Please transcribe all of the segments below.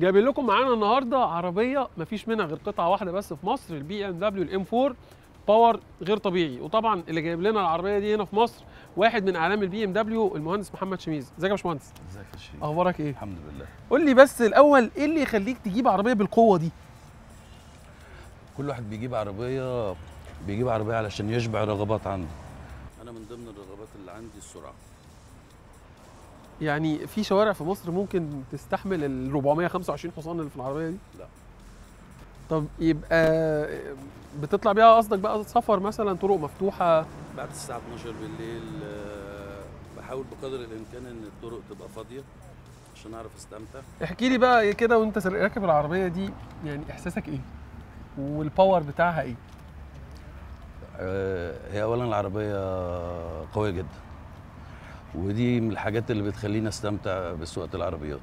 جايبين لكم معانا النهارده عربيه مفيش منها غير قطعه واحده بس في مصر البي ام دبليو الام 4 باور غير طبيعي وطبعا اللي جايب لنا العربيه دي هنا في مصر واحد من اعلام البي ام دبليو المهندس محمد شميز ازيك يا باشمهندس ازيك يا شريف اخبارك ايه الحمد لله قول لي بس الاول ايه اللي يخليك تجيب عربيه بالقوه دي كل واحد بيجيب عربيه بيجيب عربيه علشان يشبع رغبات عنده انا من ضمن الرغبات اللي عندي السرعه يعني في شوارع في مصر ممكن تستحمل ال 425 حصان اللي في العربيه دي؟ لا طب يبقى بتطلع بيها قصدك بقى سفر مثلا طرق مفتوحه بعد الساعه 12 بالليل آه، بحاول بقدر الامكان ان الطرق تبقى فاضيه عشان اعرف استمتع احكي لي بقى كده وانت راكب العربيه دي يعني احساسك ايه؟ والباور بتاعها ايه؟ آه، هي اولا العربيه قويه جدا ودي من الحاجات اللي بتخليني استمتع بسواقه العربيات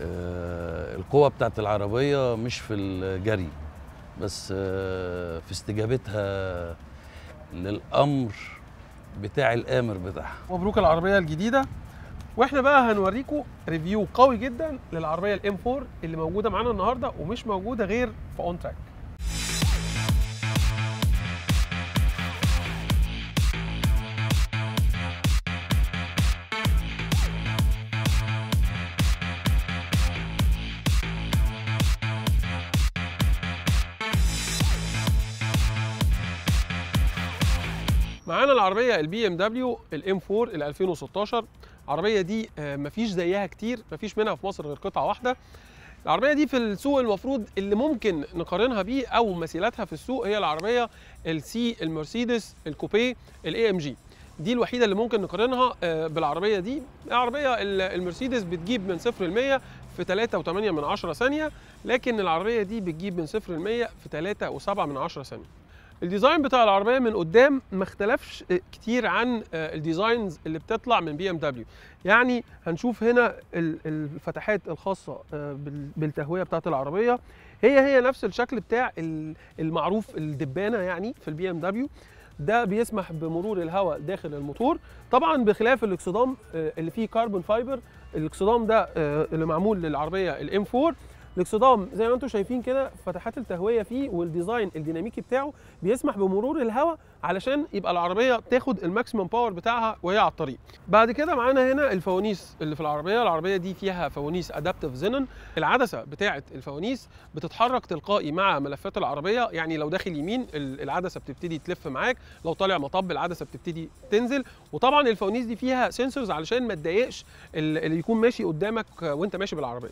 آه، القوة بتاعت العربية مش في الجري بس آه، في استجابتها للأمر بتاع الآمر بتاعها مبروك العربية الجديدة واحنا بقى هنوريكم ريفيو قوي جدا للعربية الام 4 اللي موجودة معانا النهاردة ومش موجودة غير في اون تراك معانا العربيه البي ام دبليو الام 4 ال 2016 العربيه دي آه، مفيش زيها كتير مفيش منها في مصر غير قطعه واحده العربيه دي في السوق المفروض اللي ممكن نقارنها بيه او مثيلاتها في السوق هي العربيه السي المرسيدس الكوبيه الاي ام جي دي الوحيده اللي ممكن نقارنها آه، بالعربيه دي العربيه المرسيدس بتجيب من 0 ل 100 في 3.8 من 10 ثانيه لكن العربيه دي بتجيب من 0 ل 100 في 3.7 من 10 ثانيه الديزاين بتاع العربيه من قدام ما اختلفش كتير عن آه، الديزاينز اللي بتطلع من بي ام دبليو يعني هنشوف هنا الفتحات الخاصه آه، بالتهويه بتاعه العربيه هي هي نفس الشكل بتاع المعروف الدبانه يعني في البي ام دبليو ده بيسمح بمرور الهواء داخل الموتور طبعا بخلاف الاكسدام آه، اللي فيه كربون فايبر الاكسدام ده اللي معمول للعربيه الام 4 الاكسدام زي ما انتم شايفين كده فتحات التهويه فيه والديزاين الديناميكي بتاعه بيسمح بمرور الهواء علشان يبقى العربيه تاخد الماكسيمم باور بتاعها وهي على الطريق بعد كده معانا هنا الفوانيس اللي في العربيه العربيه دي فيها فوانيس ادابتيف زينن العدسه بتاعه الفوانيس بتتحرك تلقائي مع ملفات العربيه يعني لو داخل يمين العدسه بتبتدي تلف معاك لو طالع مطب العدسه بتبتدي تنزل وطبعا الفوانيس دي فيها سنسورز علشان ما تضايقش اللي يكون ماشي قدامك وانت ماشي بالعربيه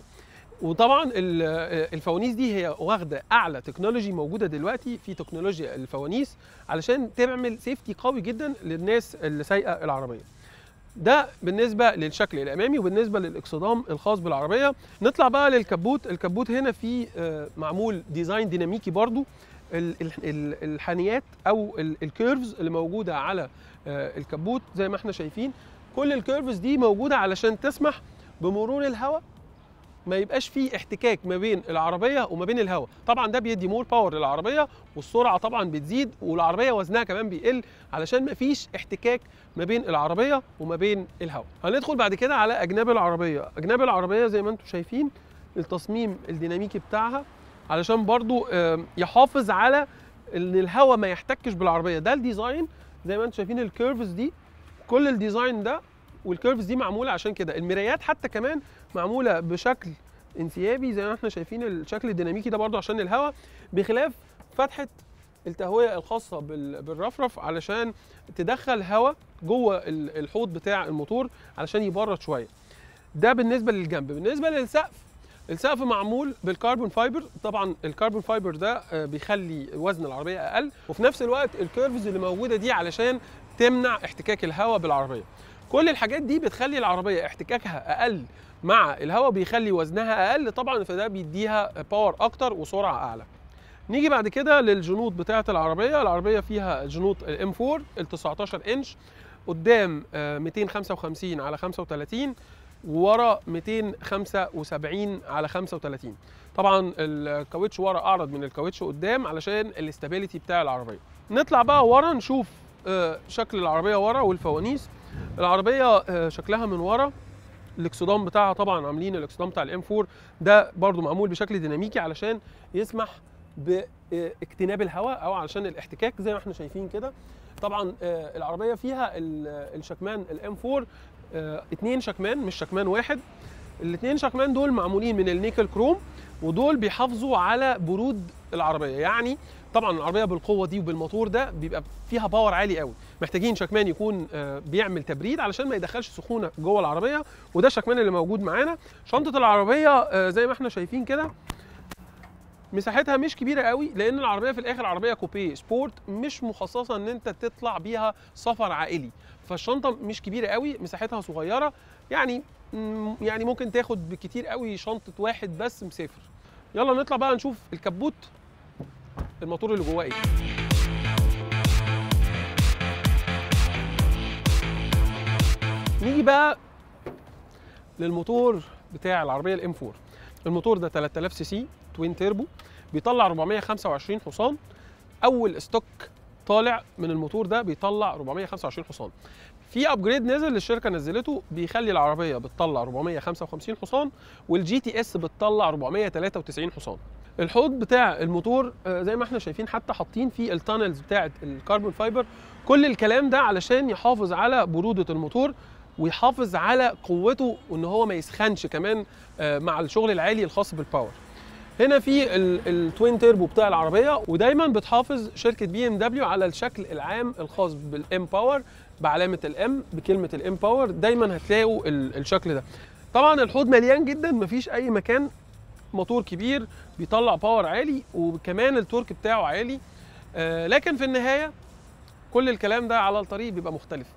وطبعا الفوانيس دي هي واخده اعلى تكنولوجي موجوده دلوقتي في تكنولوجيا الفوانيس علشان تعمل سيفتي قوي جدا للناس اللي سايقه العربيه ده بالنسبه للشكل الامامي وبالنسبه للاقصدام الخاص بالعربيه نطلع بقى للكبوت الكبوت هنا فيه آه، معمول ديزاين ديناميكي برضو الحانيات او الكيرفز اللي موجوده على آه، الكبوت زي ما احنا شايفين كل الكيرفز دي موجوده علشان تسمح بمرور الهواء ما يبقاش فيه احتكاك ما بين العربيه وما بين الهواء طبعا ده بيدي مور باور للعربيه والسرعه طبعا بتزيد والعربيه وزنها كمان بيقل علشان ما فيش احتكاك ما بين العربيه وما بين الهواء هندخل بعد كده على اجناب العربيه اجناب العربيه زي ما انتم شايفين التصميم الديناميكي بتاعها علشان برضو يحافظ على ان الهواء ما يحتكش بالعربيه ده الديزاين زي ما انتم شايفين الكيرفز دي كل الديزاين ده والكيرفز دي معموله عشان كده المرايات حتى كمان معموله بشكل انسيابي زي ما احنا شايفين الشكل الديناميكي ده برضو عشان الهواء بخلاف فتحه التهويه الخاصه بالرفرف علشان تدخل هواء جوه الحوض بتاع الموتور علشان يبرد شويه ده بالنسبه للجنب بالنسبه للسقف السقف معمول بالكربون فايبر طبعا الكربون فايبر ده آه، بيخلي وزن العربيه اقل وفي نفس الوقت الكيرفز اللي موجوده دي علشان تمنع احتكاك الهواء بالعربيه كل الحاجات دي بتخلي العربيه احتكاكها اقل مع الهواء بيخلي وزنها اقل طبعا فده بيديها باور اكتر وسرعه اعلى نيجي بعد كده للجنوط بتاعه العربيه العربيه فيها جنوط الام 4 ال 19 انش قدام 255 آه، على 35 ورا 275 على 35 طبعا الكاوتش ورا اعرض من الكاوتش قدام علشان الاستابيليتي بتاع العربيه نطلع بقى ورا نشوف آه، شكل العربيه ورا والفوانيس العربيه آه، شكلها من ورا الاكسدام بتاعها طبعا عاملين الاكسدام بتاع الام 4 ده برضو معمول بشكل ديناميكي علشان يسمح باجتناب الهواء او علشان الاحتكاك زي ما احنا شايفين كده طبعا آه، العربيه فيها الشكمان الام 4 آه، اتنين شكمان مش شكمان واحد الاثنين شكمان دول معمولين من النيكل كروم ودول بيحافظوا على برود العربيه يعني طبعا العربيه بالقوه دي وبالموتور ده بيبقى فيها باور عالي قوي محتاجين شكمان يكون آه، بيعمل تبريد علشان ما يدخلش سخونه جوه العربيه وده شكمان اللي موجود معانا شنطه العربيه آه، زي ما احنا شايفين كده مساحتها مش كبيره قوي لان العربيه في الاخر عربيه كوبيه سبورت مش مخصصه ان انت تطلع بيها سفر عائلي فالشنطه مش كبيره قوي مساحتها صغيره يعني يعني ممكن تاخد بكتير قوي شنطه واحد بس مسافر يلا نطلع بقى نشوف الكبوت الموتور اللي جواه ايه نيجي بقى للموتور بتاع العربيه الام 4 الموتور ده 3000 سي سي توين تيربو بيطلع 425 حصان اول ستوك طالع من الموتور ده بيطلع 425 حصان في ابجريد نزل الشركه نزلته بيخلي العربيه بتطلع 455 حصان والجي تي اس بتطلع 493 حصان الحوض بتاع الموتور آه، زي ما احنا شايفين حتى حاطين فيه التانلز بتاعه الكربون فايبر كل الكلام ده علشان يحافظ على بروده الموتور ويحافظ على قوته وان هو ما يسخنش كمان آه، مع الشغل العالي الخاص بالباور هنا في التوين تيربو بتاع العربيه ودايما بتحافظ شركه بي ام دبليو على الشكل العام الخاص بالام باور بعلامه الام بكلمه الام باور دايما هتلاقوا الشكل ده طبعا الحوض مليان جدا مفيش اي مكان موتور كبير بيطلع باور عالي وكمان التورك بتاعه عالي آه، لكن في النهايه كل الكلام ده على الطريق بيبقى مختلف